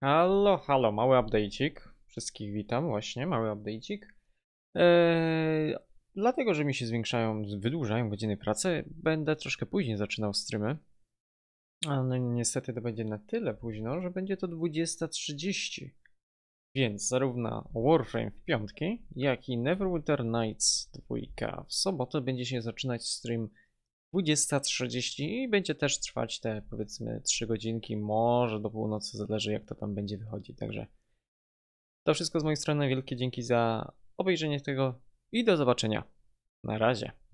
Halo, halo, mały updatecik. Wszystkich witam, właśnie, mały updatecik. Eee, dlatego, że mi się zwiększają, wydłużają godziny pracy, będę troszkę później zaczynał streamy. Ale no, niestety to będzie na tyle późno, że będzie to 20.30. Więc zarówno Warframe w piątki, jak i Neverwinter Nights 2 w sobotę będzie się zaczynać stream 20.30 i będzie też trwać te powiedzmy 3 godzinki, może do północy, zależy jak to tam będzie wychodzić. Także to wszystko z mojej strony. Wielkie dzięki za obejrzenie tego i do zobaczenia. Na razie.